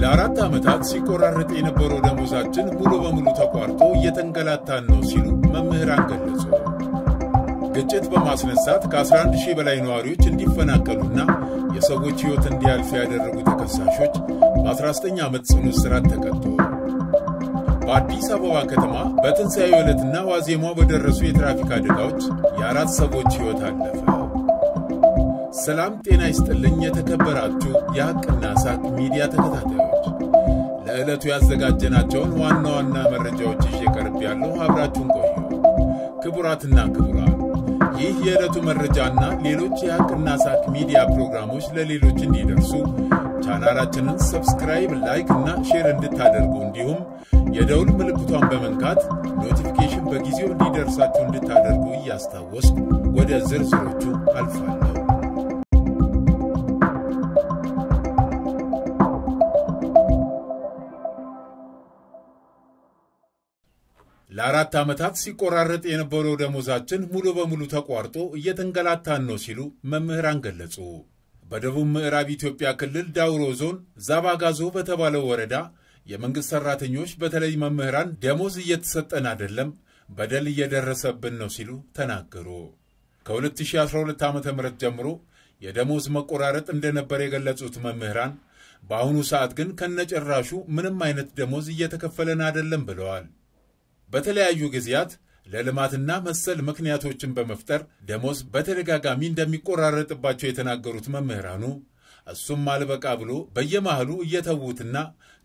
ለአራት ዓመታት ሲቆራረጥ የነበረው ደሞዛችን ሙሉ በሙሉ ተቋርጦ እየተንገላታን ነው ሲሉ መምህራን ገለጹ። ግጭት በማስነሳት ከ11 ሺህ በላይ ነዋሪዎች እንዲፈናቀሉና የሰዎች ሕይወት እንዲያልፍ ያደረጉ ተከሳሾች በ19 ዓመት ጽኑ እስራት ተቀጡ። በአዲስ አበባ ከተማ በትንሣኤ ዕለትና ዋዜማ በደረሱ የትራፊክ አደጋዎች የአራት ሰዎች ሕይወት አለፈ። ሰላም ጤና ይስጥልኝ። የተከበራችሁ የሐቅና ሳቅ ሚዲያ ተከታታዮች ለዕለቱ ያዘጋጀናቸውን ዋና ዋና መረጃዎች ይዤ ቀርብ ያለው አብራችሁን ቆዩ። ክቡራትና ክቡራን ይህ የዕለቱ መረጃና ሌሎች የሀቅና ሳቅ ሚዲያ ፕሮግራሞች ለሌሎች እንዲደርሱ ቻናላችንን ሰብስክራይብ፣ ላይክ እና ሼር እንድታደርጉ እንዲሁም የደውል ምልክቷን በመንካት ኖቲፊኬሽን በጊዜው እንዲደርሳችሁ እንድታደርጉ እያስታወስ ወደ ዝርዝሮቹ አልፋለሁ። ለአራት ዓመታት ሲቆራረጥ የነበረው ደሞዛችን ሙሉ በሙሉ ተቋርጦ እየተንገላታን ነው ሲሉ መምህራን ገለጹ። በደቡብ ምዕራብ ኢትዮጵያ ክልል ዳውሮ ዞን ዛባጋዞ በተባለው ወረዳ የመንግሥት ሠራተኞች በተለይ መምህራን ደሞዝ እየተሰጠን አይደለም፣ በደል እየደረሰብን ነው ሲሉ ተናገሩ። ከ2012 ዓ ም ጀምሮ የደሞዝ መቆራረጥ እንደነበር የገለጹት መምህራን በአሁኑ ሰዓት ግን ከነጭራሹ ምንም አይነት ደሞዝ እየተከፈለን አይደለም ብለዋል። በተለያዩ ጊዜያት ለልማትና መሰል ምክንያቶችን በመፍጠር ደሞዝ በተደጋጋሚ እንደሚቆራረጥባቸው የተናገሩት መምህራኑ እሱም አልበቃ ብሎ በየመሃሉ እየተዉትና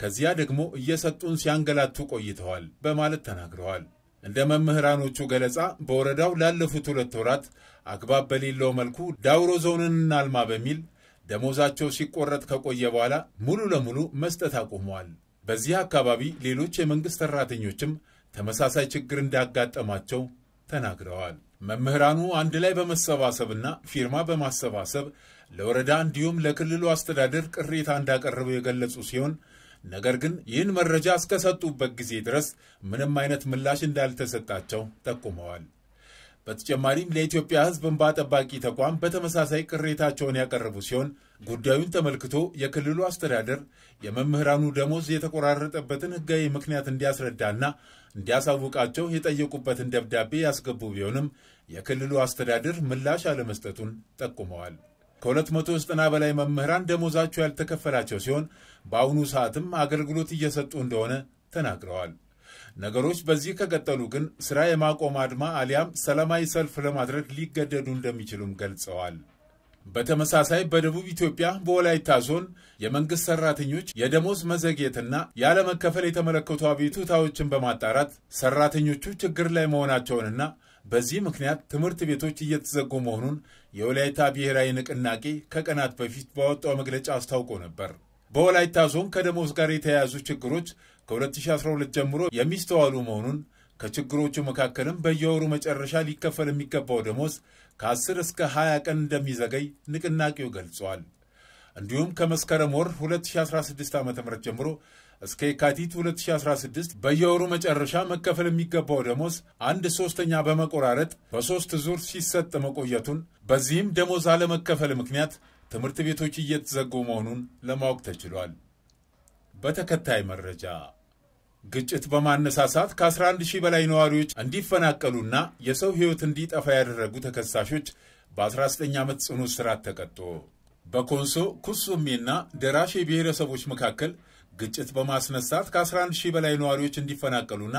ከዚያ ደግሞ እየሰጡን ሲያንገላቱ ቆይተዋል በማለት ተናግረዋል። እንደ መምህራኖቹ ገለጻ በወረዳው ላለፉት ሁለት ወራት አግባብ በሌለው መልኩ ዳውሮ ዞንን እናልማ በሚል ደሞዛቸው ሲቆረጥ ከቆየ በኋላ ሙሉ ለሙሉ መስጠት አቁመዋል። በዚህ አካባቢ ሌሎች የመንግሥት ሠራተኞችም ተመሳሳይ ችግር እንዳጋጠማቸው ተናግረዋል። መምህራኑ አንድ ላይ በመሰባሰብና ፊርማ በማሰባሰብ ለወረዳ እንዲሁም ለክልሉ አስተዳደር ቅሬታ እንዳቀረበው የገለጹ ሲሆን ነገር ግን ይህን መረጃ እስከሰጡበት ጊዜ ድረስ ምንም አይነት ምላሽ እንዳልተሰጣቸው ጠቁመዋል። በተጨማሪም ለኢትዮጵያ ሕዝብ እንባ ጠባቂ ተቋም በተመሳሳይ ቅሬታቸውን ያቀረቡ ሲሆን ጉዳዩን ተመልክቶ የክልሉ አስተዳደር የመምህራኑ ደሞዝ የተቆራረጠበትን ሕጋዊ ምክንያት እንዲያስረዳና እንዲያሳውቃቸው የጠየቁበትን ደብዳቤ ያስገቡ ቢሆንም የክልሉ አስተዳደር ምላሽ አለመስጠቱን ጠቁመዋል። ከ290 በላይ መምህራን ደሞዛቸው ያልተከፈላቸው ሲሆን በአሁኑ ሰዓትም አገልግሎት እየሰጡ እንደሆነ ተናግረዋል። ነገሮች በዚህ ከቀጠሉ ግን ስራ የማቆም አድማ አሊያም ሰላማዊ ሰልፍ ለማድረግ ሊገደዱ እንደሚችሉም ገልጸዋል። በተመሳሳይ በደቡብ ኢትዮጵያ በወላይታ ዞን የመንግስት ሰራተኞች የደሞዝ መዘግየትና ያለመከፈል የተመለከቱ አቤቱታዎችን በማጣራት ሰራተኞቹ ችግር ላይ መሆናቸውንና በዚህ ምክንያት ትምህርት ቤቶች እየተዘጉ መሆኑን የወላይታ ብሔራዊ ንቅናቄ ከቀናት በፊት ባወጣው መግለጫ አስታውቆ ነበር። በወላይታ ዞን ከደሞዝ ጋር የተያያዙ ችግሮች ከ2012 ጀምሮ የሚስተዋሉ መሆኑን ከችግሮቹ መካከልም በየወሩ መጨረሻ ሊከፈል የሚገባው ደሞዝ ከ10 እስከ 20 ቀን እንደሚዘገይ ንቅናቄው ገልጿል። እንዲሁም ከመስከረም ወር 2016 ዓ ም ጀምሮ እስከ የካቲት 2016 በየወሩ መጨረሻ መከፈል የሚገባው ደሞዝ አንድ ሶስተኛ በመቆራረጥ በሶስት ዙር ሲሰጥ መቆየቱን በዚህም ደሞዝ አለመከፈል ምክንያት ትምህርት ቤቶች እየተዘጉ መሆኑን ለማወቅ ተችሏል። በተከታይ መረጃ ግጭት በማነሳሳት ከ11 ሺህ በላይ ነዋሪዎች እንዲፈናቀሉና የሰው ሕይወት እንዲጠፋ ያደረጉ ተከሳሾች በ19 ዓመት ጽኑ እስራት ተቀጦ። በኮንሶ ኩሱሜና ደራሼ ብሔረሰቦች መካከል ግጭት በማስነሳት ከ11 ሺህ በላይ ነዋሪዎች እንዲፈናቀሉና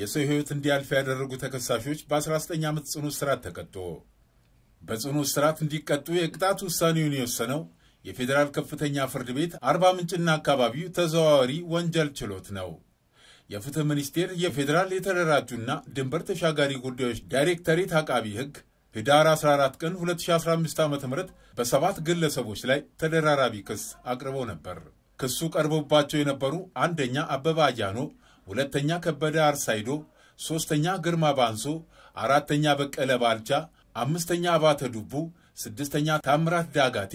የሰው ሕይወት እንዲያልፍ ያደረጉ ተከሳሾች በ19 ዓመት ጽኑ እስራት ተቀጦ። በጽኑ እስራት እንዲቀጡ የቅጣት ውሳኔውን የወሰነው የፌዴራል ከፍተኛ ፍርድ ቤት አርባ ምንጭና አካባቢው ተዘዋዋሪ ወንጀል ችሎት ነው። የፍትህ ሚኒስቴር የፌዴራል የተደራጁና ድንበር ተሻጋሪ ጉዳዮች ዳይሬክተሬት አቃቢ ህግ ህዳር 14 ቀን 2015 ዓ ም በሰባት ግለሰቦች ላይ ተደራራቢ ክስ አቅርቦ ነበር። ክሱ ቀርቦባቸው የነበሩ አንደኛ አበባ አጃኖ፣ ሁለተኛ ከበደ አርሳይዶ፣ ሦስተኛ ግርማ ባንሶ፣ አራተኛ በቀለ ባልቻ፣ አምስተኛ አባተ ዱቡ፣ ስድስተኛ ታምራት ዳጋቴ፣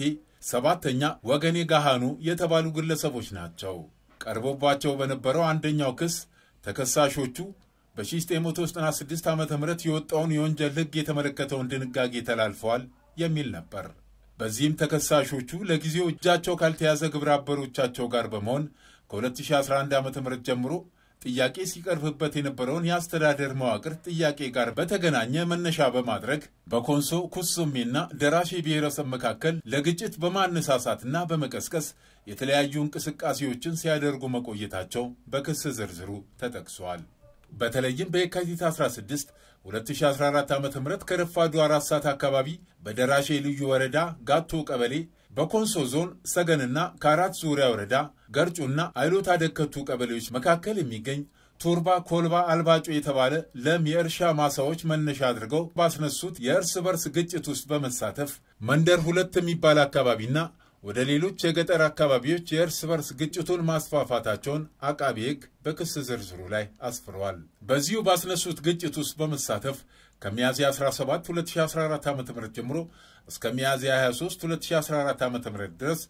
ሰባተኛ ወገኔ ጋሃኑ የተባሉ ግለሰቦች ናቸው። ቀርቦባቸው በነበረው አንደኛው ክስ ተከሳሾቹ በ1996 ዓ ም የወጣውን የወንጀል ሕግ የተመለከተውን ድንጋጌ ተላልፈዋል የሚል ነበር። በዚህም ተከሳሾቹ ለጊዜው እጃቸው ካልተያዘ ግብረ አበሮቻቸው ጋር በመሆን ከ2011 ዓ ም ጀምሮ ጥያቄ ሲቀርብበት የነበረውን የአስተዳደር መዋቅር ጥያቄ ጋር በተገናኘ መነሻ በማድረግ በኮንሶ ኩሱሜና ደራሼ ብሔረሰብ መካከል ለግጭት በማነሳሳትና በመቀስቀስ የተለያዩ እንቅስቃሴዎችን ሲያደርጉ መቆየታቸው በክስ ዝርዝሩ ተጠቅሷል። በተለይም በየካቲት 16 2014 ዓ ም ከረፋዱ አራት ሰዓት አካባቢ በደራሼ ልዩ ወረዳ ጋቶ ቀበሌ በኮንሶ ዞን ሰገንና ከአራት ዙሪያ ወረዳ ገርጩና አይሎት ደከቱ ቀበሌዎች መካከል የሚገኝ ቶርባ ኮልባ አልባጮ የተባለ ለም የእርሻ ማሳዎች መነሻ አድርገው ባስነሱት የእርስ በርስ ግጭት ውስጥ በመሳተፍ መንደር ሁለት የሚባል አካባቢና ወደ ሌሎች የገጠር አካባቢዎች የእርስ በርስ ግጭቱን ማስፋፋታቸውን አቃቢ ሕግ በክስ ዝርዝሩ ላይ አስፍረዋል። በዚሁ ባስነሱት ግጭት ውስጥ በመሳተፍ ከሚያዝያ 17 2014 ዓ ም ጀምሮ እስከ ሚያዝያ 23 2014 ዓ ም ድረስ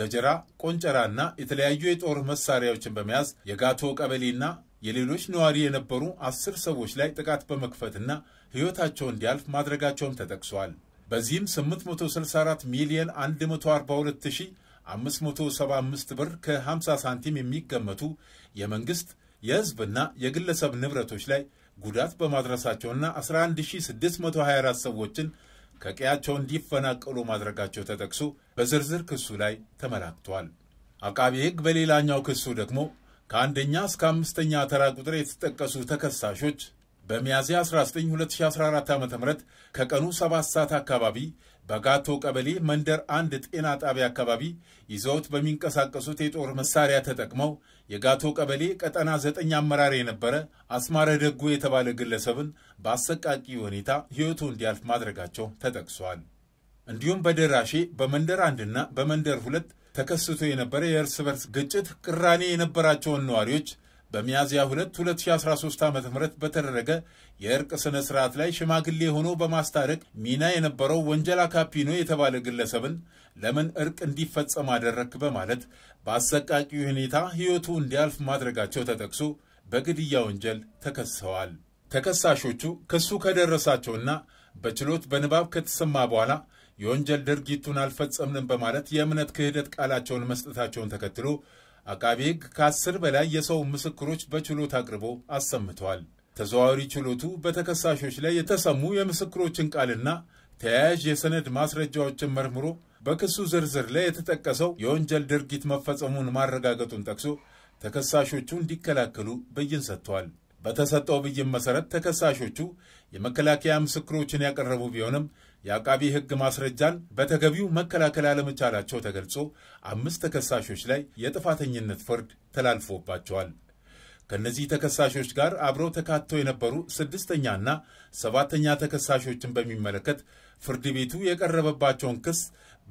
ገጀራ፣ ቆንጨራና የተለያዩ የጦር መሳሪያዎችን በመያዝ የጋቶ ቀበሌና የሌሎች ነዋሪ የነበሩ አስር ሰዎች ላይ ጥቃት በመክፈትና ሕይወታቸው እንዲያልፍ ማድረጋቸውም ተጠቅሷል። በዚህም 864 ሚሊዮን 142575 ብር ከ50 ሳንቲም የሚገመቱ የመንግሥት የሕዝብና የግለሰብ ንብረቶች ላይ ጉዳት በማድረሳቸውና 11624 ሰዎችን ከቀያቸው እንዲፈናቀሉ ማድረጋቸው ተጠቅሶ በዝርዝር ክሱ ላይ ተመላክቷል። አቃቤ ሕግ በሌላኛው ክሱ ደግሞ ከአንደኛ እስከ አምስተኛ ተራ ቁጥር የተጠቀሱ ተከሳሾች በሚያዝያ 19 2014 ዓ ም ከቀኑ 7 ሰዓት አካባቢ በጋቶ ቀበሌ መንደር አንድ ጤና ጣቢያ አካባቢ ይዘውት በሚንቀሳቀሱት የጦር መሳሪያ ተጠቅመው የጋቶ ቀበሌ ቀጠና ዘጠኝ አመራር የነበረ አስማረ ደጉ የተባለ ግለሰብን በአሰቃቂ ሁኔታ ሕይወቱ እንዲያልፍ ማድረጋቸው ተጠቅሷል። እንዲሁም በደራሼ በመንደር አንድና በመንደር ሁለት ተከስቶ የነበረ የእርስ በርስ ግጭት ቅራኔ የነበራቸውን ነዋሪዎች በሚያዝያ 2 2013 ዓ ም በተደረገ የእርቅ ስነ ስርዓት ላይ ሽማግሌ ሆኖ በማስታረቅ ሚና የነበረው ወንጀላ ካፒኖ የተባለ ግለሰብን ለምን እርቅ እንዲፈጸም አደረክ በማለት በአሰቃቂ ሁኔታ ሕይወቱ እንዲያልፍ ማድረጋቸው ተጠቅሶ በግድያ ወንጀል ተከሰዋል። ተከሳሾቹ ክሱ ከደረሳቸውና በችሎት በንባብ ከተሰማ በኋላ የወንጀል ድርጊቱን አልፈጸምንም በማለት የእምነት ክህደት ቃላቸውን መስጠታቸውን ተከትሎ አቃቤ ሕግ ከአስር በላይ የሰው ምስክሮች በችሎት አቅርቦ አሰምተዋል። ተዘዋዋሪ ችሎቱ በተከሳሾች ላይ የተሰሙ የምስክሮችን ቃልና ተያያዥ የሰነድ ማስረጃዎችን መርምሮ በክሱ ዝርዝር ላይ የተጠቀሰው የወንጀል ድርጊት መፈጸሙን ማረጋገጡን ጠቅሶ ተከሳሾቹ እንዲከላከሉ ብይን ሰጥተዋል። በተሰጠው ብይን መሰረት ተከሳሾቹ የመከላከያ ምስክሮችን ያቀረቡ ቢሆንም የአቃቢ ሕግ ማስረጃን በተገቢው መከላከል አለመቻላቸው ተገልጾ አምስት ተከሳሾች ላይ የጥፋተኝነት ፍርድ ተላልፎባቸዋል። ከእነዚህ ተከሳሾች ጋር አብረው ተካተው የነበሩ ስድስተኛና ሰባተኛ ተከሳሾችን በሚመለከት ፍርድ ቤቱ የቀረበባቸውን ክስ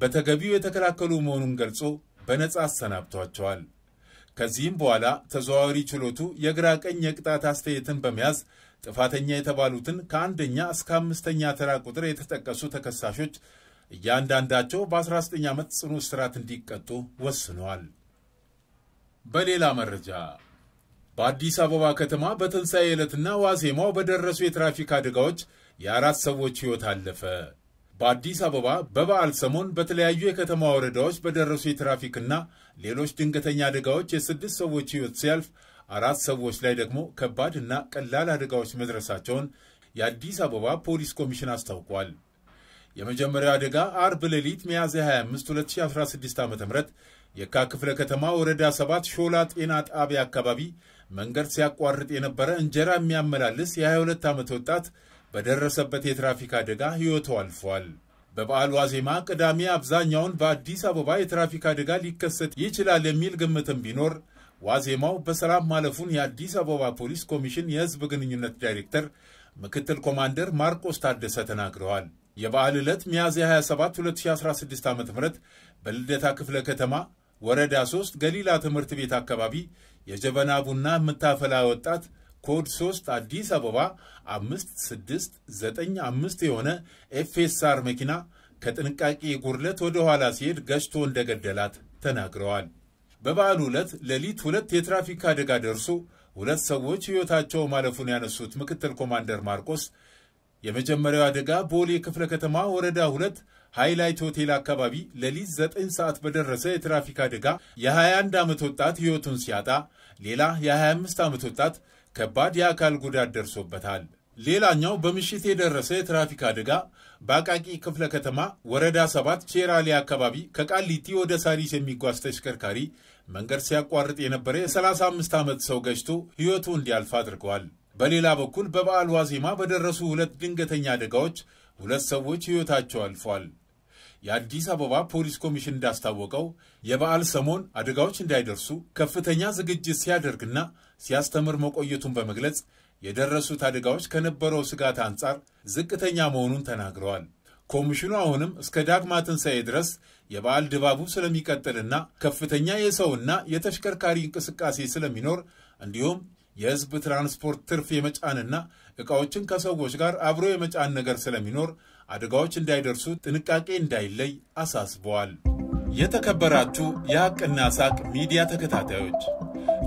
በተገቢው የተከላከሉ መሆኑን ገልጾ በነጻ አሰናብቷቸዋል። ከዚህም በኋላ ተዘዋዋሪ ችሎቱ የግራ ቀኝ የቅጣት አስተያየትን በመያዝ ጥፋተኛ የተባሉትን ከአንደኛ እስከ አምስተኛ ተራ ቁጥር የተጠቀሱ ተከሳሾች እያንዳንዳቸው በ19 ዓመት ጽኑ እስራት እንዲቀጡ ወስነዋል። በሌላ መረጃ በአዲስ አበባ ከተማ በትንሣኤ ዕለትና ዋዜማው በደረሱ የትራፊክ አደጋዎች የአራት ሰዎች ሕይወት አለፈ። በአዲስ አበባ በበዓል ሰሞን በተለያዩ የከተማ ወረዳዎች በደረሱ የትራፊክና ሌሎች ድንገተኛ አደጋዎች የስድስት ሰዎች ሕይወት ሲያልፍ አራት ሰዎች ላይ ደግሞ ከባድ እና ቀላል አደጋዎች መድረሳቸውን የአዲስ አበባ ፖሊስ ኮሚሽን አስታውቋል። የመጀመሪያው አደጋ አርብ ሌሊት ሚያዝያ 25 2016 ዓ ም የካ ክፍለ ከተማ ወረዳ 7 ሾላ ጤና ጣቢያ አካባቢ መንገድ ሲያቋርጥ የነበረ እንጀራ የሚያመላልስ የ22 ዓመት ወጣት በደረሰበት የትራፊክ አደጋ ሕይወቱ አልፏል። በበዓል ዋዜማ ቅዳሜ አብዛኛውን በአዲስ አበባ የትራፊክ አደጋ ሊከሰት ይችላል የሚል ግምትም ቢኖር ዋዜማው በሰላም ማለፉን የአዲስ አበባ ፖሊስ ኮሚሽን የሕዝብ ግንኙነት ዳይሬክተር ምክትል ኮማንደር ማርቆስ ታደሰ ተናግረዋል። የበዓል ዕለት ሚያዝያ 27 2016 ዓ ም በልደታ ክፍለ ከተማ ወረዳ 3 ገሊላ ትምህርት ቤት አካባቢ የጀበና ቡና የምታፈላ ወጣት ኮድ 3 አዲስ አበባ 5695 የሆነ ኤፍኤስአር መኪና ከጥንቃቄ ጉድለት ወደ ኋላ ሲሄድ ገጭቶ እንደገደላት ተናግረዋል። በበዓሉ ዕለት ሌሊት ሁለት የትራፊክ አደጋ ደርሶ ሁለት ሰዎች ሕይወታቸው ማለፉን ያነሱት ምክትል ኮማንደር ማርቆስ የመጀመሪያው አደጋ ቦሌ ክፍለ ከተማ ወረዳ ሁለት ሃይላይት ሆቴል አካባቢ ሌሊት 9 ሰዓት በደረሰ የትራፊክ አደጋ የ21 ዓመት ወጣት ሕይወቱን ሲያጣ ሌላ የ25 ዓመት ወጣት ከባድ የአካል ጉዳት ደርሶበታል። ሌላኛው በምሽት የደረሰ የትራፊክ አደጋ በአቃቂ ክፍለ ከተማ ወረዳ ሰባት ቼራሌ አካባቢ ከቃሊቲ ወደ ሳሪስ የሚጓዝ ተሽከርካሪ መንገድ ሲያቋርጥ የነበረ የ35 ዓመት ሰው ገጭቶ ሕይወቱ እንዲያልፍ አድርገዋል። በሌላ በኩል በበዓል ዋዜማ በደረሱ ሁለት ድንገተኛ አደጋዎች ሁለት ሰዎች ሕይወታቸው አልፏል። የአዲስ አበባ ፖሊስ ኮሚሽን እንዳስታወቀው የበዓል ሰሞን አደጋዎች እንዳይደርሱ ከፍተኛ ዝግጅት ሲያደርግና ሲያስተምር መቆየቱን በመግለጽ የደረሱት አደጋዎች ከነበረው ስጋት አንጻር ዝቅተኛ መሆኑን ተናግረዋል። ኮሚሽኑ አሁንም እስከ ዳግማ ትንሣኤ ድረስ የበዓል ድባቡ ስለሚቀጥልና ከፍተኛ የሰውና የተሽከርካሪ እንቅስቃሴ ስለሚኖር እንዲሁም የሕዝብ ትራንስፖርት ትርፍ የመጫንና ዕቃዎችን ከሰዎች ጋር አብሮ የመጫን ነገር ስለሚኖር አደጋዎች እንዳይደርሱ ጥንቃቄ እንዳይለይ አሳስበዋል። የተከበራችሁ የሐቅና ሳቅ ሚዲያ ተከታታዮች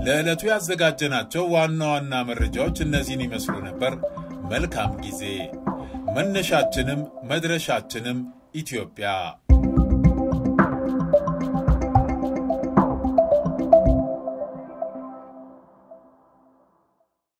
ለዕለቱ ያዘጋጀናቸው ዋና ዋና መረጃዎች እነዚህን ይመስሉ ነበር። መልካም ጊዜ። መነሻችንም መድረሻችንም ኢትዮጵያ